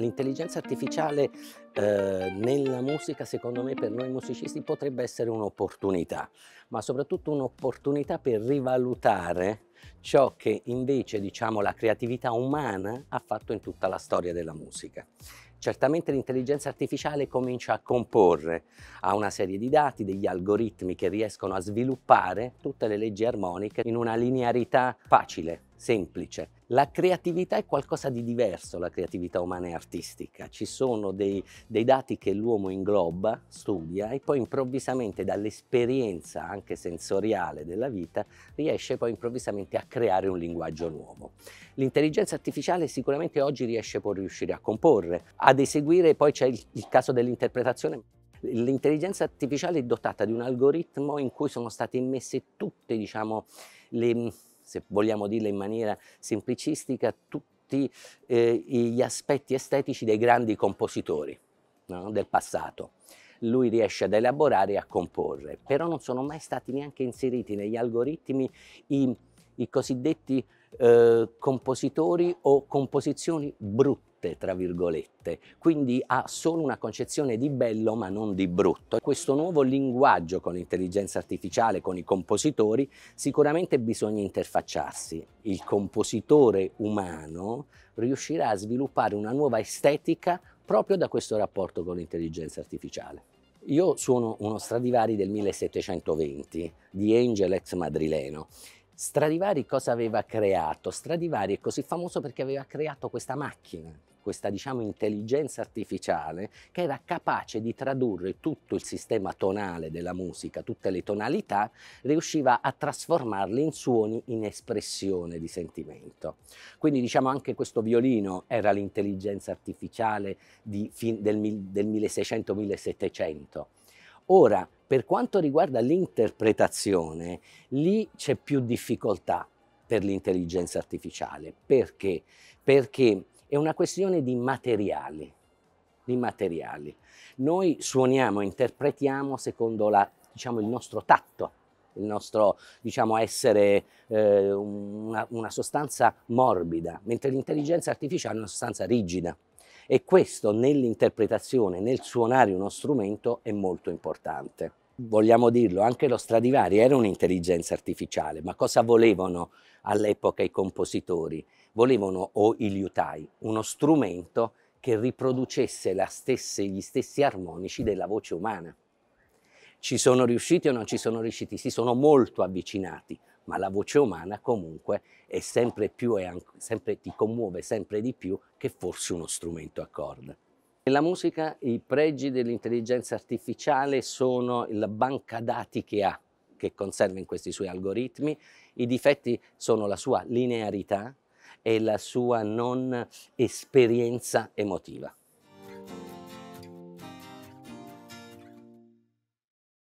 L'intelligenza artificiale eh, nella musica, secondo me, per noi musicisti potrebbe essere un'opportunità, ma soprattutto un'opportunità per rivalutare ciò che invece diciamo, la creatività umana ha fatto in tutta la storia della musica. Certamente l'intelligenza artificiale comincia a comporre, ha una serie di dati, degli algoritmi che riescono a sviluppare tutte le leggi armoniche in una linearità facile, semplice, la creatività è qualcosa di diverso, la creatività umana e artistica. Ci sono dei, dei dati che l'uomo ingloba, studia e poi improvvisamente dall'esperienza anche sensoriale della vita riesce poi improvvisamente a creare un linguaggio nuovo. L'intelligenza artificiale sicuramente oggi riesce poi a riuscire a comporre, ad eseguire, poi c'è il, il caso dell'interpretazione l'intelligenza artificiale è dotata di un algoritmo in cui sono state immesse tutte diciamo, le, se vogliamo dirla in maniera semplicistica, tutti eh, gli aspetti estetici dei grandi compositori no? del passato. Lui riesce ad elaborare e a comporre, però non sono mai stati neanche inseriti negli algoritmi i, i cosiddetti eh, compositori o composizioni brutte arte, tra virgolette, quindi ha solo una concezione di bello ma non di brutto. Questo nuovo linguaggio con l'intelligenza artificiale, con i compositori, sicuramente bisogna interfacciarsi. Il compositore umano riuscirà a sviluppare una nuova estetica proprio da questo rapporto con l'intelligenza artificiale. Io suono uno Stradivari del 1720 di Angel ex madrileno Stradivari cosa aveva creato? Stradivari è così famoso perché aveva creato questa macchina questa diciamo, intelligenza artificiale che era capace di tradurre tutto il sistema tonale della musica, tutte le tonalità, riusciva a trasformarle in suoni in espressione di sentimento. Quindi diciamo anche questo violino era l'intelligenza artificiale di, del, del 1600-1700. Ora, per quanto riguarda l'interpretazione, lì c'è più difficoltà per l'intelligenza artificiale. Perché? Perché è una questione di materiali, di materiali. Noi suoniamo, interpretiamo secondo la, diciamo, il nostro tatto, il nostro diciamo, essere eh, una, una sostanza morbida, mentre l'intelligenza artificiale è una sostanza rigida. E questo nell'interpretazione, nel suonare uno strumento è molto importante vogliamo dirlo, anche lo Stradivari era un'intelligenza artificiale, ma cosa volevano all'epoca i compositori? Volevano, o i liutai, uno strumento che riproducesse stesse, gli stessi armonici della voce umana. Ci sono riusciti o non ci sono riusciti? Si sono molto avvicinati, ma la voce umana comunque è sempre più, è sempre, ti commuove sempre di più che forse uno strumento a corda. Nella musica i pregi dell'intelligenza artificiale sono la banca dati che ha, che conserva in questi suoi algoritmi, i difetti sono la sua linearità e la sua non esperienza emotiva.